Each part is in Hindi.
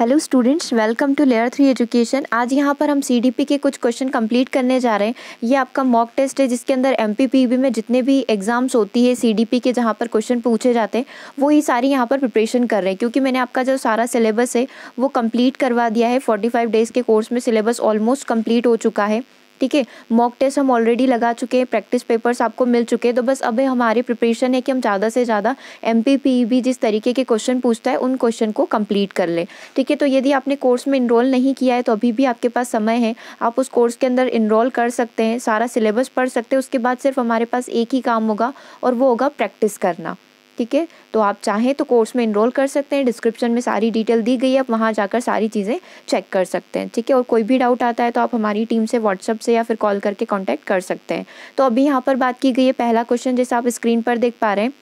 Hello students welcome to layer three education आज यहाँ पर हम सीडीपी के कुछ क्वेश्चन कंप्लीट करने जा रहे हैं ये आपका मॉक टेस्ट है जिसके अंदर एमपीपीबी में जितने भी एग्जाम्स होती है सीडीपी के जहाँ पर क्वेश्चन पूछे जाते हैं वो ही सारी यहाँ पर प्रिपरेशन कर रहे हैं क्योंकि मैंने आपका जो सारा सिलेबस है वो कम्प्लीट करवा दिया है फोर्टी डेज़ के कोर्स में सिलेबस ऑलमोस्ट कम्प्लीट हो चुका है ठीक है मॉक टेस्ट हम ऑलरेडी लगा चुके हैं प्रैक्टिस पेपर्स आपको मिल चुके हैं तो बस अब हमारी प्रिपरेशन है कि हम ज़्यादा से ज़्यादा एम भी e जिस तरीके के क्वेश्चन पूछता है उन क्वेश्चन को कम्प्लीट कर लें ठीक है तो यदि आपने कोर्स में इनरोल नहीं किया है तो अभी भी आपके पास समय है आप उस कोर्स के अंदर इनरोल कर सकते हैं सारा सिलेबस पढ़ सकते हैं उसके बाद सिर्फ हमारे पास एक ही काम होगा और वो होगा प्रैक्टिस करना ठीक है तो आप चाहें तो कोर्स में इनरोल कर सकते हैं डिस्क्रिप्शन में सारी डिटेल दी गई है आप वहाँ जाकर सारी चीज़ें चेक कर सकते हैं ठीक है और कोई भी डाउट आता है तो आप हमारी टीम से व्हाट्सअप से या फिर कॉल करके कॉन्टैक्ट कर सकते हैं तो अभी यहाँ पर बात की गई है पहला क्वेश्चन जैसे आप स्क्रीन पर देख पा रहे हैं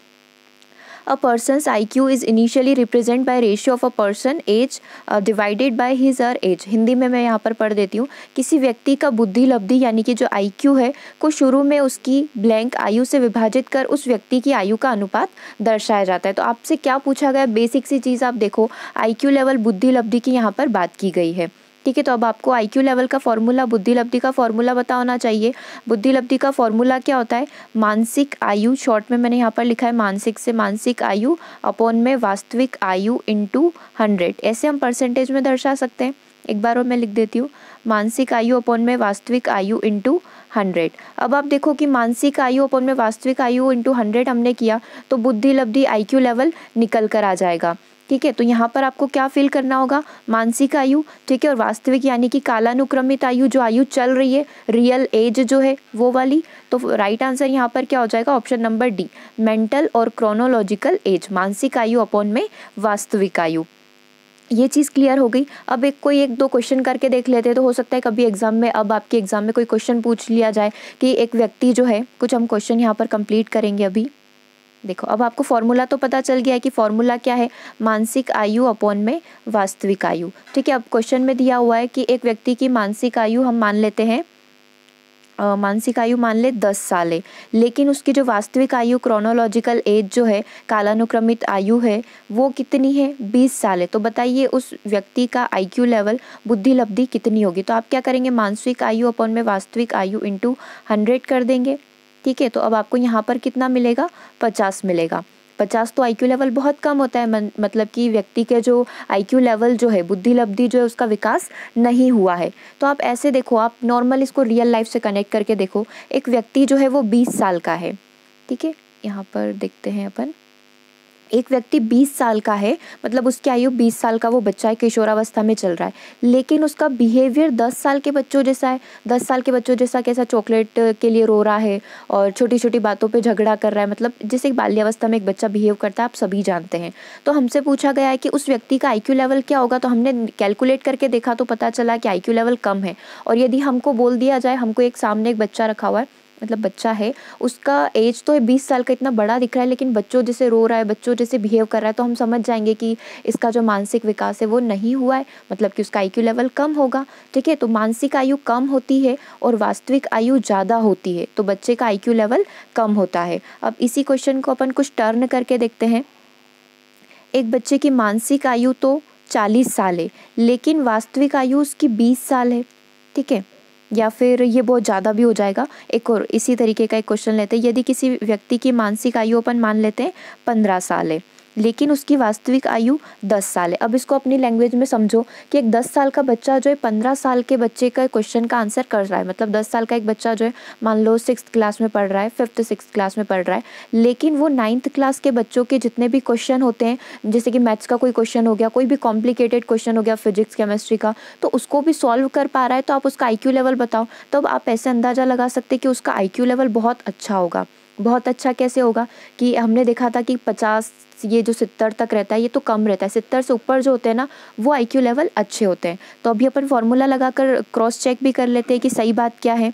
a person's IQ is initially initially by ratio of a person age uh, divided by his or age Hindi में मैं यहाँ पर पढ़ देती हूँ किसी व्यक्ति का बुद्धि लब्धि यानी कि जो आई क्यू है को शुरू में उसकी ब्लैंक आयु से विभाजित कर उस व्यक्ति की आयु का अनुपात दर्शाया जाता है तो आपसे क्या पूछा गया बेसिक सी चीज़ आप देखो आई क्यू लेवल बुद्धि लब्धि की यहाँ पर बात की गई है ठीक है तो अब आपको आई लेवल का फॉर्मूला बुद्धि लब्धि का फॉर्मूला बता होना चाहिए बुद्धि लब्धि का फॉर्मूला क्या होता है मानसिक आयु शॉर्ट में मैंने यहाँ पर लिखा है मानसिक से मानसिक आयु अपॉन में वास्तविक आयु इंटू हंड्रेड ऐसे हम परसेंटेज में दर्शा सकते हैं एक बार और मैं लिख देती हूँ मानसिक आयु अपॉन में वास्तविक आयु इंटू हंड्रेड अब आप देखो कि मानसिक आयु अपन में वास्तविक आयु इंटू हंड्रेड हमने किया तो बुद्धि लब्धि आई क्यू लेवल निकल कर आ जाएगा ठीक है तो यहाँ पर आपको क्या फील करना होगा मानसिक आयु ठीक है और वास्तविक यानी कि कालानुक्रमित आयु जो आयु चल रही है रियल एज जो है वो वाली तो राइट आंसर यहाँ पर क्या हो जाएगा ऑप्शन नंबर डी मेंटल और क्रोनोलॉजिकल एज मानसिक आयु अपॉन में वास्तविक आयु ये चीज़ क्लियर हो गई अब एक कोई एक दो क्वेश्चन करके देख लेते हैं तो हो सकता है कभी एग्जाम में अब आपके एग्जाम में कोई क्वेश्चन पूछ लिया जाए कि एक व्यक्ति जो है कुछ हम क्वेश्चन यहाँ पर कंप्लीट करेंगे अभी देखो अब आपको फॉर्मूला तो पता चल गया है कि फॉर्मूला क्या है मानसिक आयु अपॉन में वास्तविक आयु ठीक है अब क्वेश्चन में दिया हुआ है कि एक व्यक्ति की मानसिक आयु हम मान लेते हैं मानसिक आयु मान ले दस साल है लेकिन उसकी जो वास्तविक आयु क्रोनोलॉजिकल एज जो है कालानुक्रमित आयु है वो कितनी है बीस साल है तो बताइए उस व्यक्ति का आईक्यू लेवल बुद्धि लब्धि कितनी होगी तो आप क्या करेंगे मानसिक आयु अपन में वास्तविक आयु इंटू हंड्रेड कर देंगे ठीक है तो अब आपको यहाँ पर कितना मिलेगा पचास मिलेगा पचास तो आईक्यू लेवल बहुत कम होता है मतलब कि व्यक्ति के जो आईक्यू लेवल जो है बुद्धि लब्धि जो है उसका विकास नहीं हुआ है तो आप ऐसे देखो आप नॉर्मल इसको रियल लाइफ से कनेक्ट करके देखो एक व्यक्ति जो है वो बीस साल का है ठीक है यहाँ पर देखते हैं अपन एक व्यक्ति 20 साल का है मतलब उसकी आयु 20 साल का वो बच्चा है किशोरावस्था में चल रहा है लेकिन उसका बिहेवियर 10 साल के बच्चों जैसा है 10 साल के बच्चों जैसा कैसा चॉकलेट के लिए रो रहा है और छोटी छोटी बातों पे झगड़ा कर रहा है मतलब जैसे बाल्यावस्था में एक बच्चा बिहेव करता है आप सभी जानते हैं तो हमसे पूछा गया है कि उस व्यक्ति का आई लेवल क्या होगा तो हमने कैलकुलेट करके देखा तो पता चला कि आई लेवल कम है और यदि हमको बोल दिया जाए हमको एक सामने एक बच्चा रखा हुआ है मतलब बच्चा है उसका एज तो बीस साल का इतना बड़ा दिख रहा है लेकिन बच्चों जैसे रो रहा है बच्चों जैसे बिहेव कर रहा है तो हम समझ जाएंगे कि इसका जो मानसिक विकास है वो नहीं हुआ है मतलब कि उसका आई लेवल कम होगा ठीक है तो मानसिक आयु कम होती है और वास्तविक आयु ज़्यादा होती है तो बच्चे का आई लेवल कम होता है अब इसी क्वेश्चन को अपन कुछ टर्न करके देखते हैं एक बच्चे की मानसिक आयु तो चालीस साल है लेकिन वास्तविक आयु उसकी बीस साल है ठीक है या फिर ये बहुत ज़्यादा भी हो जाएगा एक और इसी तरीके का एक क्वेश्चन लेते हैं यदि किसी व्यक्ति की मानसिक आयु अपन मान लेते हैं पंद्रह साल है लेकिन उसकी वास्तविक आयु दस साल है अब इसको अपनी लैंग्वेज में समझो कि एक दस साल का बच्चा जो है पंद्रह साल के बच्चे का क्वेश्चन का आंसर कर रहा है मतलब दस साल का एक बच्चा जो है मान लो सिक्स क्लास में पढ़ रहा है फिफ्थ सिक्स क्लास में पढ़ रहा है लेकिन वो नाइन्थ क्लास के बच्चों के जितने भी क्वेश्चन होते हैं जैसे कि मैथ्स का कोई क्वेश्चन हो गया कोई भी कॉम्प्लिकेटेड क्वेश्चन हो गया फिजिक्स केमिस्ट्री का तो उसको भी सॉल्व कर पा रहा है तो आप उसका आई लेवल बताओ तब आप ऐसे अंदाज़ा लगा सकते कि उसका आई लेवल बहुत अच्छा होगा बहुत अच्छा कैसे होगा कि हमने देखा था कि पचास ये जो सितर तक रहता है ये तो कम रहता है सितर से ऊपर जो होते हैं ना वो आई क्यू लेवल अच्छे होते हैं तो अभी अपन फार्मूला लगाकर क्रॉस चेक भी कर लेते हैं कि सही बात क्या है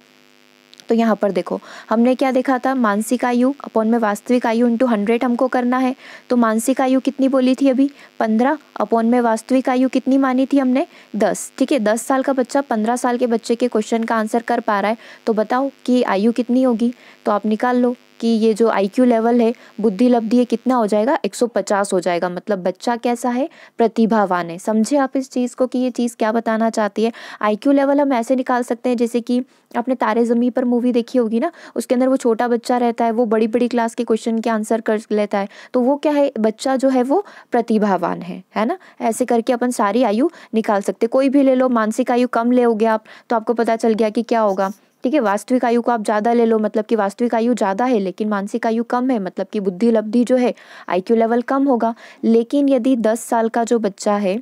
तो यहाँ पर देखो हमने क्या देखा था मानसिक आयु अपॉन में वास्तविक आयु इंटू हंड्रेड हमको करना है तो मानसिक आयु कितनी बोली थी अभी पंद्रह अपॉन में वास्तविक आयु कितनी मानी थी हमने दस ठीक है दस साल का बच्चा पंद्रह साल के बच्चे के क्वेश्चन का आंसर कर पा रहा है तो बताओ कि आयु कितनी होगी तो आप निकाल लो कि ये जो आई लेवल है बुद्धि लब्धि ये कितना हो जाएगा 150 हो जाएगा मतलब बच्चा कैसा है प्रतिभावान है समझे आप इस चीज़ को कि ये चीज़ क्या बताना चाहती है आई लेवल हम ऐसे निकाल सकते हैं जैसे कि आपने तारे ज़मी पर मूवी देखी होगी ना उसके अंदर वो छोटा बच्चा रहता है वो बड़ी बड़ी क्लास के क्वेश्चन के आंसर कर लेता है तो वो क्या है बच्चा जो है वो प्रतिभावान है है ना ऐसे करके अपन सारी आयु निकाल सकते कोई भी ले लो मानसिक आयु कम ले हो गया आप तो आपको पता चल गया कि क्या होगा ठीक है वास्तविक आयु को आप ज़्यादा ले लो मतलब कि वास्तविक आयु ज़्यादा है लेकिन मानसिक आयु कम है मतलब कि बुद्धि लब्धि जो है आईक्यू लेवल कम होगा लेकिन यदि दस साल का जो बच्चा है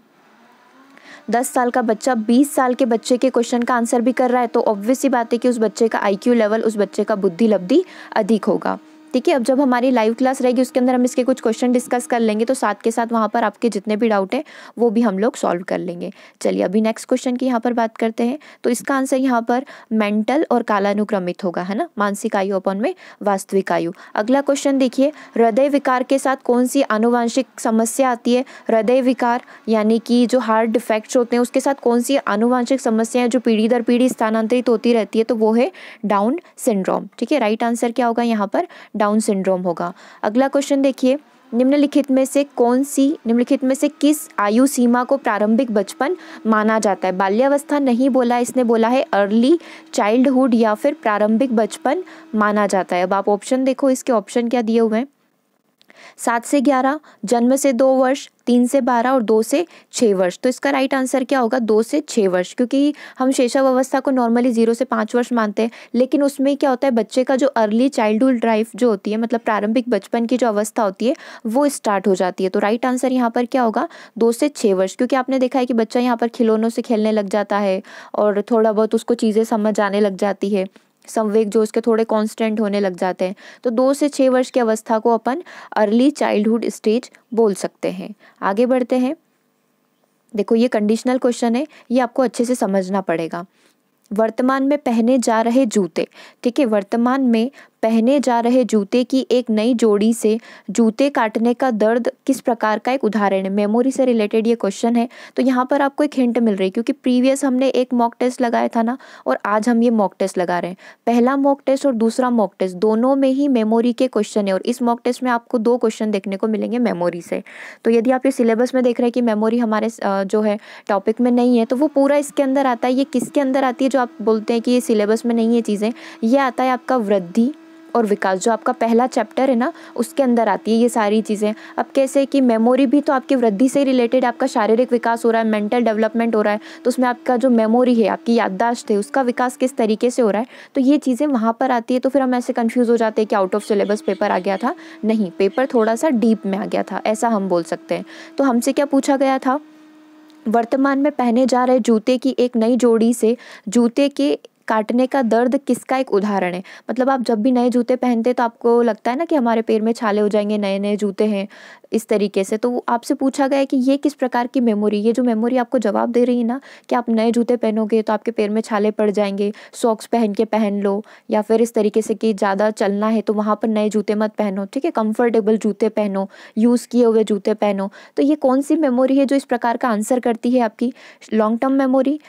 दस साल का बच्चा बीस साल के बच्चे के क्वेश्चन का आंसर भी कर रहा है तो ऑब्वियस ही बात है कि उस बच्चे का आईक्यू लेवल उस बच्चे का बुद्धि लब्धि अधिक होगा ठीक है अब जब हमारी लाइव क्लास रहेगी उसके अंदर हम इसके कुछ क्वेश्चन डिस्कस कर लेंगे तो साथ के साथ वहाँ पर आपके जितने भी डाउट हैं वो भी हम लोग सॉल्व कर लेंगे चलिए अभी नेक्स्ट क्वेश्चन की यहाँ पर बात करते हैं तो इसका आंसर यहाँ पर मेंटल और कालानुक्रमित होगा है ना मानसिक आयु अपन में वास्तविक आयु अगला क्वेश्चन देखिए हृदय विकार के साथ कौन सी आनुवंशिक समस्या आती है हृदय विकार यानी कि जो हार्ट डिफेक्ट्स होते हैं उसके साथ कौन सी आनुवंशिक समस्याएं जो पीढ़ी दर पीढ़ी स्थानांतरित होती रहती है तो वो है डाउन सिंड्रोम ठीक है राइट आंसर क्या होगा यहाँ पर डाउन सिंड्रोम होगा अगला क्वेश्चन देखिए निम्नलिखित में से कौन सी निम्नलिखित में से किस आयु सीमा को प्रारंभिक बचपन माना जाता है बाल्यावस्था नहीं बोला इसने बोला है अर्ली चाइल्डहुड या फिर प्रारंभिक बचपन माना जाता है अब आप ऑप्शन देखो इसके ऑप्शन क्या दिए हुए हैं सात से ग्यारह जन्म से दो वर्ष तीन से बारह और दो से छः वर्ष तो इसका राइट आंसर क्या होगा दो से छः वर्ष क्योंकि हम शेषावस्था को नॉर्मली जीरो से पाँच वर्ष मानते हैं लेकिन उसमें क्या होता है बच्चे का जो अर्ली चाइल्डहुड लाइफ जो होती है मतलब प्रारंभिक बचपन की जो अवस्था होती है वो स्टार्ट हो जाती है तो राइट आंसर यहाँ पर क्या होगा दो से छः वर्ष क्योंकि आपने देखा है कि बच्चा यहाँ पर खिलौनों से खेलने लग जाता है और थोड़ा बहुत उसको चीज़ें समझ आने लग जाती है संवेग जो उसके थोड़े कांस्टेंट होने लग जाते हैं तो दो से छः वर्ष की अवस्था को अपन अर्ली चाइल्डहुड स्टेज बोल सकते हैं आगे बढ़ते हैं देखो ये कंडीशनल क्वेश्चन है ये आपको अच्छे से समझना पड़ेगा वर्तमान में पहने जा रहे जूते ठीक है वर्तमान में पहने जा रहे जूते की एक नई जोड़ी से जूते काटने का दर्द किस प्रकार का एक उदाहरण है मेमोरी से रिलेटेड ये क्वेश्चन है तो यहाँ पर आपको एक हिंट मिल रही है क्योंकि प्रीवियस हमने एक मॉक टेस्ट लगाया था ना और आज हम ये मॉक टेस्ट लगा रहे हैं पहला मॉक टेस्ट और दूसरा मॉक टेस्ट दोनों में ही मेमोरी के क्वेश्चन है और इस मॉक टेस्ट में आपको दो क्वेश्चन देखने को मिलेंगे मेमोरी से तो यदि आप ये सिलेबस में देख रहे हैं कि मेमोरी हमारे जो है टॉपिक में नहीं है तो वो पूरा इसके अंदर आता है ये किसके अंदर आती है जो आप बोलते हैं कि ये सिलेबस में नहीं है चीज़ें ये आता है आपका वृद्धि और विकास जो आपका पहला चैप्टर है ना उसके अंदर आती है ये सारी चीज़ें अब कैसे कि मेमोरी भी तो आपकी वृद्धि से रिलेटेड आपका शारीरिक विकास हो रहा है मेंटल डेवलपमेंट हो रहा है तो उसमें आपका जो मेमोरी है आपकी याददाश्त है उसका विकास किस तरीके से हो रहा है तो ये चीज़ें वहाँ पर आती है तो फिर हम ऐसे कन्फ्यूज़ हो जाते हैं कि आउट ऑफ सिलेबस पेपर आ गया था नहीं पेपर थोड़ा सा डीप में आ गया था ऐसा हम बोल सकते हैं तो हमसे क्या पूछा गया था वर्तमान में पहने जा रहे जूते की एक नई जोड़ी से जूते के काटने का दर्द किसका एक उदाहरण है मतलब आप जब भी नए जूते पहनते तो आपको लगता है ना कि हमारे पैर में छाले हो जाएंगे नए नए जूते हैं इस तरीके से तो आपसे पूछा गया कि ये किस प्रकार की मेमोरी ये जो मेमोरी आपको जवाब दे रही है ना कि आप नए जूते पहनोगे तो आपके पैर में छाले पड़ जाएंगे सॉक्स पहन के पहन लो या फिर इस तरीके से कि ज़्यादा चलना है तो वहाँ पर नए जूते मत पहनो ठीक है कंफर्टेबल जूते पहनो यूज़ किए हुए जूते पहनो तो ये कौन सी मेमोरी है जो इस प्रकार का आंसर करती है आपकी लॉन्ग टर्म मेमोरी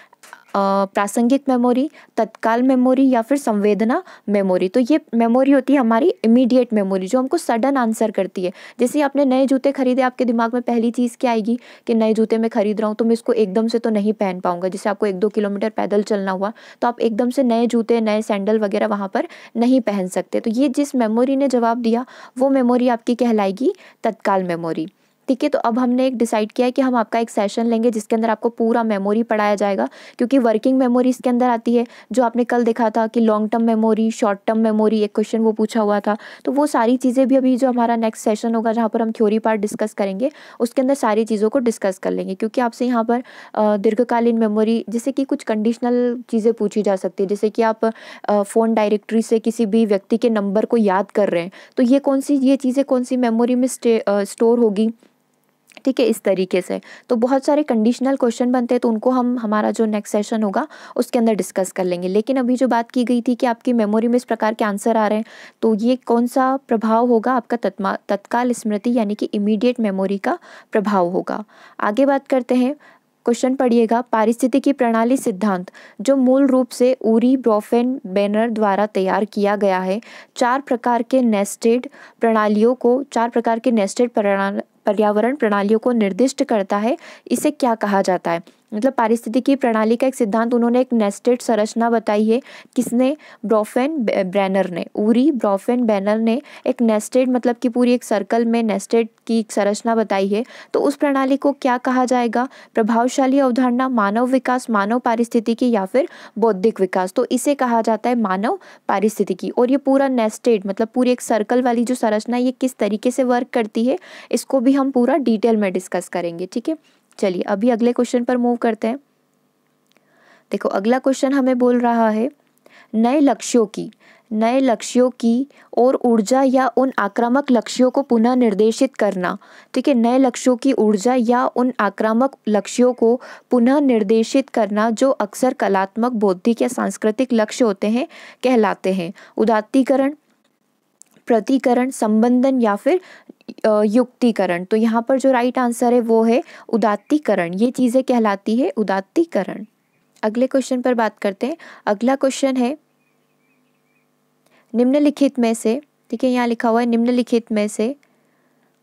प्रासंगिक मेमोरी तत्काल मेमोरी या फिर संवेदना मेमोरी तो ये मेमोरी होती है हमारी इमीडिएट मेमोरी जो हमको सडन आंसर करती है जैसे आपने नए जूते खरीदे आपके दिमाग में पहली चीज़ क्या आएगी कि नए जूते मैं खरीद रहा हूँ तो मैं इसको एकदम से तो नहीं पहन पाऊँगा जैसे आपको एक दो किलोमीटर पैदल चलना हुआ तो आप एकदम से नए जूते नए सैंडल वगैरह वहाँ पर नहीं पहन सकते तो ये जिस मेमोरी ने जवाब दिया वो मेमोरी आपकी कहलाएगी तत्काल मेमोरी ठीक है तो अब हमने एक डिसाइड किया है कि हम आपका एक सेशन लेंगे जिसके अंदर आपको पूरा मेमोरी पढ़ाया जाएगा क्योंकि वर्किंग मेमोरी इसके अंदर आती है जो आपने कल देखा था कि long term memory short term memory एक क्वेश्चन वो पूछा हुआ था तो वो सारी चीज़ें भी अभी जो हमारा नेक्स्ट सेशन होगा जहाँ पर हम थ्योरी पार्ट डिस्कस करेंगे उसके अंदर सारी चीज़ों को डिस्कस कर लेंगे क्योंकि आपसे यहाँ पर दीर्घकालीन मेमोरी जैसे कि कुछ कंडीशनल चीज़ें पूछी जा सकती है जैसे कि आप फ़ोन डायरेक्टरी से किसी भी व्यक्ति के नंबर को याद कर रहे हैं तो ये कौन सी ये चीज़ें कौन सी मेमोरी में स्टोर होगी ठीक है इस तरीके से तो बहुत सारे कंडीशनल क्वेश्चन बनते हैं तो उनको हम हमारा जो नेक्स्ट सेशन होगा उसके अंदर डिस्कस कर लेंगे लेकिन अभी जो बात की गई थी कि आपकी मेमोरी में इस प्रकार के आंसर आ रहे हैं तो ये कौन सा प्रभाव होगा आपका तत्काल स्मृति यानी कि इमीडिएट मेमोरी का प्रभाव होगा आगे बात करते हैं क्वेश्चन पढ़िएगा पारिस्थितिकी प्रणाली सिद्धांत जो मूल रूप से उरी ब्रोफेन बैनर द्वारा तैयार किया गया है चार प्रकार के नेस्टेड प्रणालियों को चार प्रकार के नेस्टेड पर्यावरण प्रणालियों को निर्दिष्ट करता है इसे क्या कहा जाता है मतलब पारिस्थितिकी प्रणाली का एक सिद्धांत उन्होंने एक नेस्टेड संरचना बताई है किसने ब्रॉफेन ब्रैनर ने उरी ब्रॉफेन बैनर ने एक नेस्टेड मतलब कि पूरी एक सर्कल में नेस्टेड की एक संरचना बताई है तो उस प्रणाली को क्या कहा जाएगा प्रभावशाली अवधारणा मानव विकास मानव पारिस्थितिकी या फिर बौद्धिक विकास तो इसे कहा जाता है मानव पारिस्थितिकी और ये पूरा नेस्टेड मतलब पूरी एक सर्कल वाली जो संरचना ये किस तरीके से वर्क करती है इसको भी हम पूरा डिटेल में डिस्कस करेंगे ठीक है चलिए अभी अगले क्वेश्चन पर मूव करते हैं देखो अगला क्वेश्चन हमें बोल रहा है नए लक्ष्यों की नए लक्ष्यों की और ऊर्जा या उन आक्रामक लक्ष्यों को पुनः निर्देशित करना ठीक है नए लक्ष्यों की ऊर्जा या उन आक्रामक लक्ष्यों को पुनः निर्देशित करना जो अक्सर कलात्मक बौद्धिक या सांस्कृतिक लक्ष्य होते हैं कहलाते हैं उदात्तीकरण प्रतिकरण संबंधन या फिर युक्तिकरण तो यहाँ पर जो राइट आंसर है वो है उदात्तीकरण ये चीज़ें कहलाती है उदात्तीकरण अगले क्वेश्चन पर बात करते हैं अगला क्वेश्चन है निम्नलिखित में से ठीक है यहाँ लिखा हुआ है निम्नलिखित में से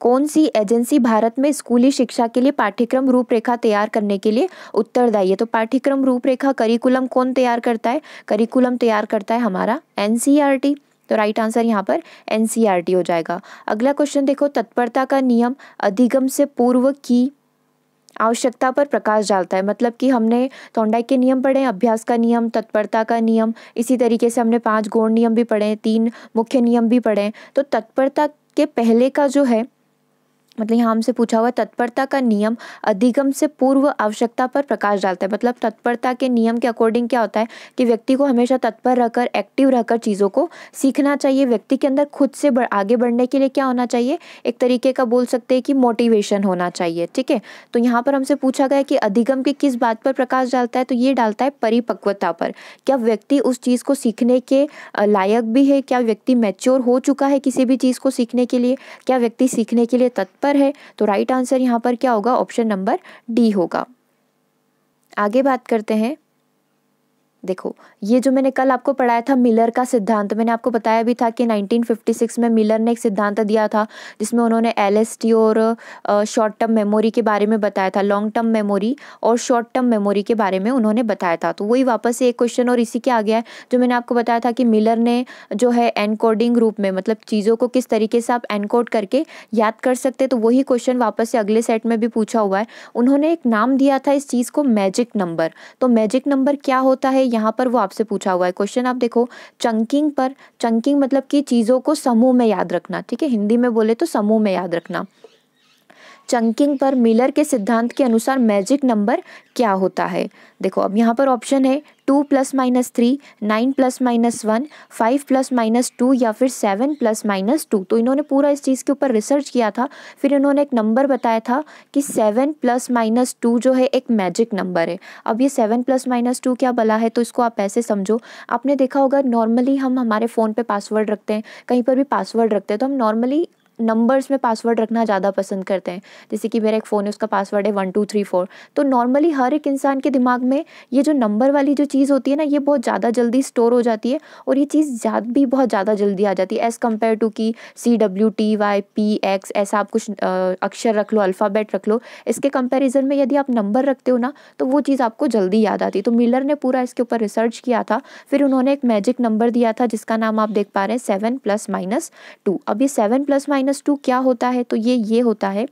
कौन सी एजेंसी भारत में स्कूली शिक्षा के लिए पाठ्यक्रम रूपरेखा तैयार करने के लिए उत्तरदायी है तो पाठ्यक्रम रूपरेखा करिकुलम कौन तैयार करता है करिकुलम तैयार करता है हमारा एन तो राइट आंसर यहाँ पर एन e हो जाएगा अगला क्वेश्चन देखो तत्परता का नियम अधिगम से पूर्व की आवश्यकता पर प्रकाश डालता है मतलब कि हमने तोंडाई के नियम पढ़े अभ्यास का नियम तत्परता का नियम इसी तरीके से हमने पांच गौण नियम भी पढ़े तीन मुख्य नियम भी पढ़े तो तत्परता के पहले का जो है मतलब यहाँ हमसे पूछा हुआ तत्परता का नियम अधिगम से पूर्व आवश्यकता पर प्रकाश डालता है मतलब तत्परता के नियम के अकॉर्डिंग क्या होता है कि व्यक्ति को हमेशा तत्पर रहकर एक्टिव रहकर चीज़ों को सीखना चाहिए व्यक्ति के अंदर खुद से बढ़, आगे बढ़ने के लिए क्या होना चाहिए एक तरीके का बोल सकते हैं कि मोटिवेशन होना चाहिए ठीक है तो यहाँ पर हमसे पूछा गया कि अधिगम के किस बात पर प्रकाश डालता है तो ये डालता है परिपक्वता पर क्या व्यक्ति उस चीज़ को सीखने के लायक भी है क्या व्यक्ति मैच्योर हो चुका है किसी भी चीज़ को सीखने के लिए क्या व्यक्ति सीखने के लिए तत्पर पर है तो राइट आंसर यहाँ पर क्या होगा ऑप्शन नंबर डी होगा आगे बात करते हैं देखो ये जो मैंने कल आपको पढ़ाया था मिलर का सिद्धांत मैंने आपको बताया भी था कि 1956 में मिलर ने एक सिद्धांत दिया था जिसमें उन्होंने एल और शॉर्ट टर्म मेमोरी के बारे में बताया था लॉन्ग टर्म मेमोरी और शॉर्ट टर्म मेमोरी के बारे में उन्होंने बताया था तो वही वापस से एक क्वेश्चन और इसी के आ गया है जो मैंने आपको बताया था कि मिलर ने जो है एनकोडिंग रूप में मतलब चीज़ों को किस तरीके से आप एनकोड करके याद कर सकते तो वही क्वेश्चन वापस से अगले सेट में भी पूछा हुआ है उन्होंने एक नाम दिया था इस चीज़ को मैजिक नंबर तो मैजिक नंबर क्या होता है यहाँ पर वो आपसे पूछा हुआ है क्वेश्चन आप देखो चंकिंग पर चंकिंग मतलब कि चीज़ों को समूह में याद रखना ठीक है हिंदी में बोले तो समूह में याद रखना चंकिंग पर मिलर के सिद्धांत के अनुसार मैजिक नंबर क्या होता है देखो अब यहाँ पर ऑप्शन है two plus minus three nine plus minus one five plus minus two या फिर सेवन प्लस माइनस टू तो इन्होंने पूरा इस चीज़ के ऊपर रिसर्च किया था फिर इन्होंने एक नंबर बताया था कि सेवन प्लस माइनस टू जो है एक मैजिक नंबर है अब ये सेवन प्लस माइनस टू क्या बला है तो इसको आप ऐसे समझो आपने देखा होगा नॉर्मली हम हमारे फ़ोन पे पासवर्ड रखते हैं कहीं पर भी पासवर्ड रखते हैं तो हम नॉर्मली नंबर्स में पासवर्ड रखना ज़्यादा पसंद करते हैं जैसे कि मेरा एक फ़ोन है उसका पासवर्ड है वन टू थ्री फोर तो नॉर्मली हर एक इंसान के दिमाग में ये जो नंबर वाली जो चीज़ होती है ना ये बहुत ज़्यादा जल्दी स्टोर हो जाती है और ये चीज़ ज़्यादा भी बहुत ज़्यादा जल्दी आ जाती है एज़ कम्पेयर टू कि C W T Y P X ऐसा आप कुछ अक्षर रख लो अल्फ़ाबेट रख लो इसके कंपेरिजन में यदि आप नंबर रखते हो ना तो वो चीज़ आपको जल्दी याद आती है तो मिलर ने पूरा इसके ऊपर रिसर्च किया था फिर उन्होंने एक मैजिक नंबर दिया था जिसका नाम आप देख पा रहे हैं सेवन प्लस माइनस टू अब ये seven plus minus minus two क्या होता है तो ये ये होता है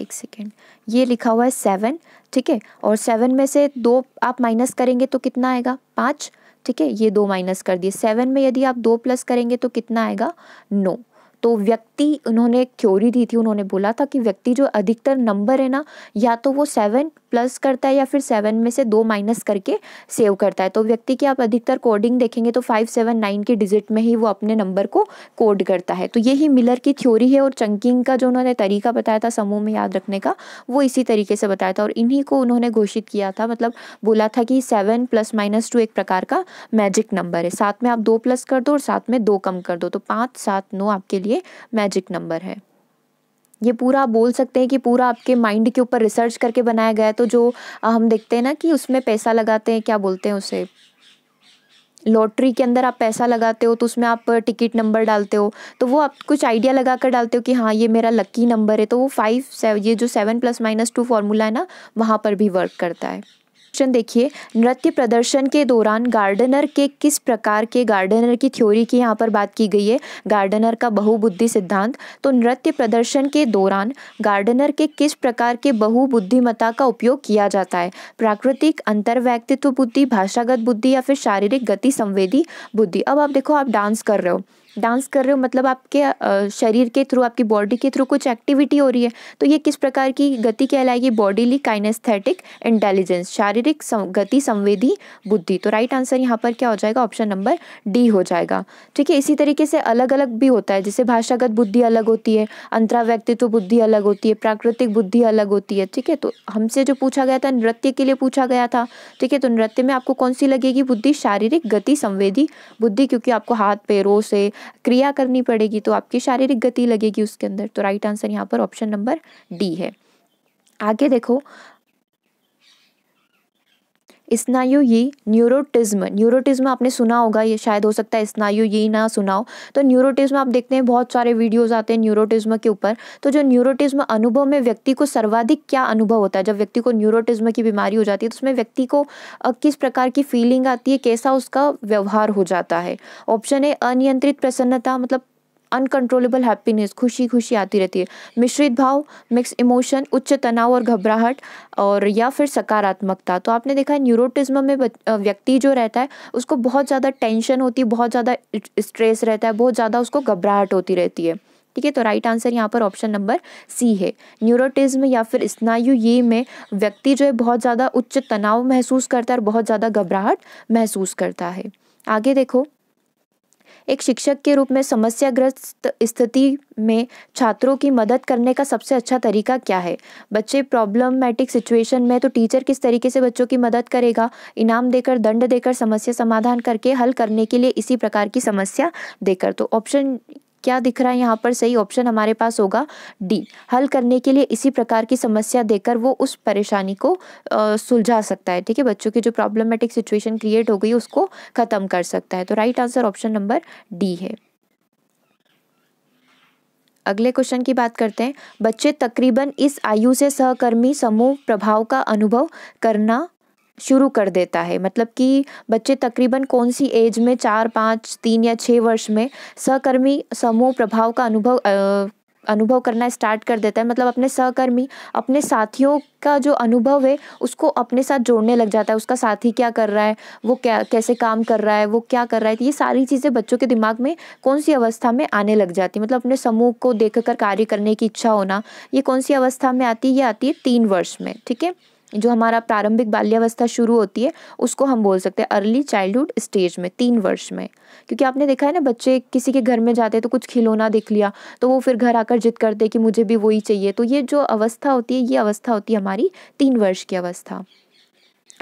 एक सेकेंड ये लिखा हुआ है सेवन ठीक है और सेवन में से दो आप माइनस करेंगे तो कितना आएगा पाँच ठीक है ये दो माइनस कर दिए सेवन में यदि आप दो प्लस करेंगे तो कितना आएगा नो no. तो व्यक्ति उन्होंने एक थ्योरी दी थी उन्होंने बोला था कि व्यक्ति जो अधिकतर नंबर है ना या तो वो सेवन प्लस करता है या फिर सेवन में से दो माइनस करके सेव करता है तो व्यक्ति की आप अधिकतर कोडिंग देखेंगे तो फाइव सेवन नाइन के डिजिट में ही वो अपने नंबर को कोड करता है तो यही मिलर की थ्योरी है और चंकिंग का जो उन्होंने तरीका बताया था समूह में याद रखने का वो इसी तरीके से बताया था और इन्हीं को उन्होंने घोषित किया था मतलब बोला था कि सेवन प्लस माइनस टू एक प्रकार का मैजिक नंबर है साथ में आप दो प्लस कर दो और साथ में दो कम कर दो तो पाँच सात नौ आपके लिए मैजिक नंबर है ये पूरा आप बोल सकते हैं कि पूरा आपके माइंड के ऊपर रिसर्च करके बनाया गया है तो जो हम देखते हैं ना कि उसमें पैसा लगाते हैं क्या बोलते हैं उसे लॉटरी के अंदर आप पैसा लगाते हो तो उसमें आप टिकट नंबर डालते हो तो वो आप कुछ आइडिया लगा कर डालते हो कि हाँ ये मेरा लक्की नंबर है तो वो फाइव ये जो seven plus minus two formula है ना वहाँ पर भी वर्क करता है क्वेश्चन देखिए नृत्य प्रदर्शन के दौरान गार्डनर के किस प्रकार के गार्डनर की थ्योरी की यहाँ पर बात की गई है गार्डनर का बहुबुद्धि सिद्धांत तो नृत्य प्रदर्शन के दौरान गार्डनर के किस प्रकार के बहुबुद्धिमता का उपयोग किया जाता है प्राकृतिक अंतर्व्यक्तित्व बुद्धि भाषागत बुद्धि या फिर शारीरिक गति संवेदी बुद्धि अब आप देखो आप डांस कर रहे हो डांस कर रहे हो मतलब आपके शरीर के थ्रू आपकी बॉडी के थ्रू कुछ एक्टिविटी हो रही है तो ये किस प्रकार की गति कहलाएगी बॉडीली काइनेस्थेटिक इंटेलिजेंस शारीरिक गति संवेदी बुद्धि तो राइट आंसर यहाँ पर क्या हो जाएगा ऑप्शन नंबर डी हो जाएगा ठीक है इसी तरीके से अलग अलग भी होता है जैसे भाषागत बुद्धि अलग होती है अंतरा व्यक्तित्व बुद्धि अलग होती है प्राकृतिक बुद्धि अलग होती है ठीक है तो हमसे जो पूछा गया था नृत्य के लिए पूछा गया था ठीक है तो नृत्य में आपको कौन सी लगेगी बुद्धि शारीरिक गति संवेदी बुद्धि क्योंकि आपको हाथ पैरों से क्रिया करनी पड़ेगी तो आपकी शारीरिक गति लगेगी उसके अंदर तो राइट आंसर यहाँ पर ऑप्शन नंबर डी है आगे देखो स्नायु यी न्यूरोटिज्म न्यूरोटिज्म आपने सुना होगा ये शायद हो सकता है स्नायु यी ना सुना हो तो न्यूरोटिज्म आप देखते हैं बहुत सारे वीडियोस आते हैं न्यूरोटिज्म के ऊपर तो जो न्यूरोटिज्म अनुभव में व्यक्ति को सर्वाधिक क्या अनुभव होता है जब व्यक्ति को न्यूरोटिज्म की बीमारी हो जाती है तो उसमें व्यक्ति को किस प्रकार की फीलिंग आती है कैसा उसका व्यवहार हो जाता है ऑप्शन है अनियंत्रित प्रसन्नता मतलब अनकंट्रोलेबल हैप्पीनेस खुशी खुशी आती रहती है मिश्रित भाव मिक्स इमोशन उच्च तनाव और घबराहट और या फिर सकारात्मकता तो आपने देखा है न्यूरोटिज्म में व्यक्ति जो रहता है उसको बहुत ज़्यादा टेंशन होती है बहुत ज़्यादा स्ट्रेस रहता है बहुत ज़्यादा उसको घबराहट होती रहती है ठीक है तो राइट आंसर यहाँ पर ऑप्शन नंबर सी है न्यूरोटिज्म या फिर स्नायु ये में व्यक्ति जो है बहुत ज़्यादा उच्च तनाव महसूस करता है और बहुत ज़्यादा घबराहट महसूस करता है आगे देखो एक शिक्षक के रूप में समस्याग्रस्त स्थिति में छात्रों की मदद करने का सबसे अच्छा तरीका क्या है बच्चे प्रॉब्लमेटिक सिचुएशन में तो टीचर किस तरीके से बच्चों की मदद करेगा इनाम देकर दंड देकर समस्या समाधान करके हल करने के लिए इसी प्रकार की समस्या देकर तो ऑप्शन क्या दिख रहा है यहाँ पर सही ऑप्शन हमारे पास होगा डी हल करने के लिए इसी प्रकार की समस्या देकर वो उस परेशानी को सुलझा सकता है ठीक है बच्चों की जो प्रॉब्लमेटिक सिचुएशन क्रिएट हो गई उसको ख़त्म कर सकता है तो right answer option number D है अगले क्वेश्चन की बात करते हैं बच्चे तकरीबन इस आयु से सहकर्मी समूह प्रभाव का अनुभव करना शुरू कर देता है मतलब कि बच्चे तकरीबन कौन सी एज में चार पाँच तीन या छः वर्ष में सहकर्मी समूह प्रभाव का अनुभव अनुभव करना स्टार्ट कर देता है मतलब अपने सहकर्मी अपने साथियों का जो अनुभव है उसको अपने साथ जोड़ने लग जाता है उसका साथी क्या कर रहा है वो क्या कैसे काम कर रहा है वो क्या कर रहा है ये सारी चीज़ें बच्चों के दिमाग में कौन सी अवस्था में आने लग जाती है मतलब अपने समूह को देख कर कार्य करने की इच्छा होना ये कौन सी अवस्था में आती है ये आती है तीन वर्ष में ठीक है जो हमारा प्रारंभिक बाल्यावस्था शुरू होती है उसको हम बोल सकते हैं अर्ली चाइल्डहुड स्टेज में तीन वर्ष में क्योंकि आपने देखा है ना बच्चे किसी के घर में जाते तो कुछ खिलौना दिख लिया तो वो फिर घर आकर जिद करते कि मुझे भी वही चाहिए तो ये जो अवस्था होती है ये अवस्था होती है हमारी तीन वर्ष की अवस्था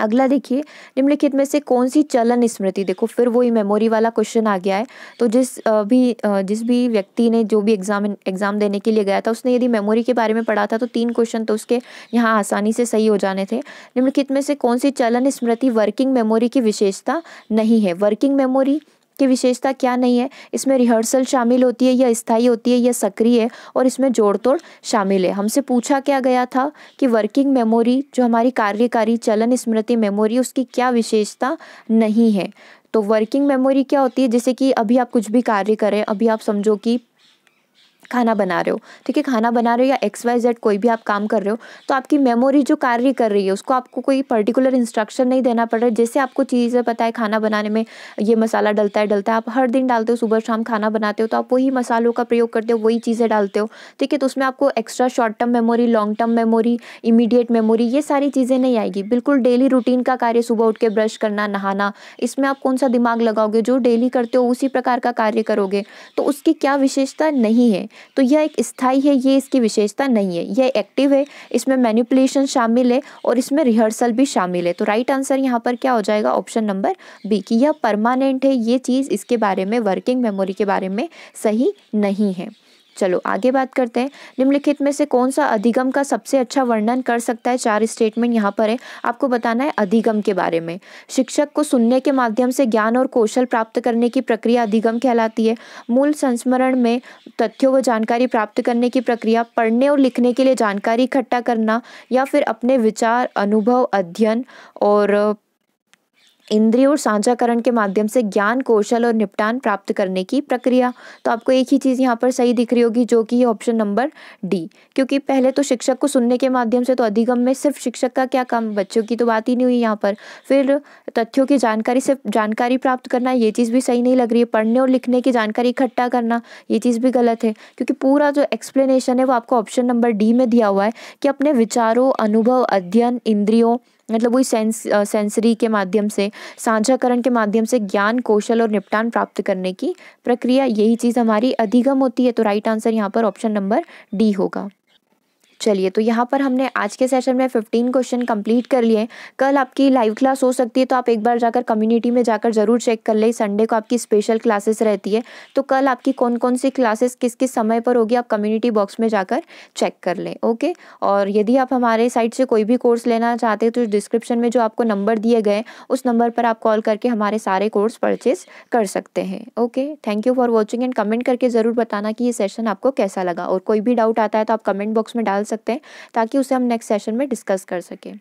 अगला देखिए निम्नलिखित में से कौन सी चलन स्मृति देखो फिर वही मेमोरी वाला क्वेश्चन आ गया है तो जिस भी जिस भी व्यक्ति ने जो भी एग्जाम एग्जाम देने के लिए गया था उसने यदि मेमोरी के बारे में पढ़ा था तो तीन क्वेश्चन तो उसके यहाँ आसानी से सही हो जाने थे निम्नलिखित में से कौन सी चलन स्मृति वर्किंग मेमोरी की विशेषता नहीं है वर्किंग मेमोरी की विशेषता क्या नहीं है इसमें रिहर्सल शामिल होती है या स्थायी होती है या सक्रिय है और इसमें जोड़ तोड़ शामिल है हमसे पूछा क्या गया था कि वर्किंग मेमोरी जो हमारी कार्यकारी चलन स्मृति मेमोरी उसकी क्या विशेषता नहीं है तो वर्किंग मेमोरी क्या होती है जैसे कि अभी आप कुछ भी कार्य करें अभी आप समझो कि खाना बना रहे हो ठीक है खाना बना रहे हो या एक्स वाई जेड कोई भी आप काम कर रहे हो तो आपकी मेमोरी जो कार्य कर रही है उसको आपको कोई पर्टिकुलर इंस्ट्रक्शन नहीं देना पड़ रहा है जैसे आपको चीज़ें पता है खाना बनाने में ये मसाला डलता है डलता है आप हर दिन डालते हो सुबह शाम खाना बनाते हो तो आप वही मसालों का प्रयोग करते हो वही चीज़ें डालते हो ठीक है तो उसमें आपको extra short term memory long term memory immediate memory ये सारी चीज़ें नहीं आएगी बिल्कुल डेली रूटीन का कार्य सुबह उठ के ब्रश करना नहाना इसमें आप कौन सा दिमाग लगाओगे जो डेली करते हो उसी प्रकार का कार्य करोगे तो उसकी क्या विशेषता नहीं है तो यह एक स्थाई है ये इसकी विशेषता नहीं है यह एक्टिव है इसमें मैनिपुलेशन शामिल है और इसमें रिहर्सल भी शामिल है तो राइट आंसर यहाँ पर क्या हो जाएगा ऑप्शन नंबर बी कि यह परमानेंट है ये चीज़ इसके बारे में वर्किंग मेमोरी के बारे में सही नहीं है चलो आगे बात करते हैं निम्नलिखित में से कौन सा अधिगम का सबसे अच्छा वर्णन कर सकता है चार स्टेटमेंट यहाँ पर है आपको बताना है अधिगम के बारे में शिक्षक को सुनने के माध्यम से ज्ञान और कौशल प्राप्त करने की प्रक्रिया अधिगम कहलाती है मूल संस्मरण में तथ्यों व जानकारी प्राप्त करने की प्रक्रिया पढ़ने और लिखने के लिए जानकारी इकट्ठा करना या फिर अपने विचार अनुभव अध्ययन और इंद्रिय और साझाकरण के माध्यम से ज्ञान कौशल और निपटान प्राप्त करने की प्रक्रिया तो आपको एक ही चीज़ यहाँ पर सही दिख रही होगी जो कि ऑप्शन नंबर डी क्योंकि पहले तो शिक्षक को सुनने के माध्यम से तो अधिगम में सिर्फ शिक्षक का क्या काम बच्चों की तो बात ही नहीं हुई यहाँ पर फिर तथ्यों की जानकारी सिर्फ जानकारी प्राप्त करना ये चीज़ भी सही नहीं लग रही है पढ़ने और लिखने की जानकारी इकट्ठा करना ये चीज़ भी गलत है क्योंकि पूरा जो एक्सप्लेनेशन है वो आपको ऑप्शन नंबर डी में दिया हुआ है कि अपने विचारों अनुभव अध्ययन इंद्रियों मतलब वही सेंस सेंसरी के माध्यम से साझाकरण के माध्यम से ज्ञान कौशल और निपटान प्राप्त करने की प्रक्रिया यही चीज़ हमारी अधिगम होती है तो राइट आंसर यहाँ पर ऑप्शन नंबर डी होगा चलिए तो यहाँ पर हमने आज के सेशन में 15 क्वेश्चन कंप्लीट कर लिए कल आपकी लाइव क्लास हो सकती है तो आप एक बार जाकर कम्युनिटी में जाकर ज़रूर चेक कर ले संडे को आपकी स्पेशल क्लासेस रहती है तो कल आपकी कौन कौन सी क्लासेस किस किस समय पर होगी आप कम्युनिटी बॉक्स में जाकर चेक कर लें ओके और यदि आप हमारे साइट से कोई भी कोर्स लेना चाहते हैं तो डिस्क्रिप्शन में जो आपको नंबर दिए गए उस नंबर पर आप कॉल करके हमारे सारे कोर्स परचेज कर सकते हैं okay thank you for watching and comment करके ज़रूर बताना कि ये सेशन आपको कैसा लगा और कोई भी डाउट आता है तो आप कमेंट बॉक्स में डाल डाल सकते हैं ताकि उसे हम नेक्स्ट सेशन में डिस्कस कर सकें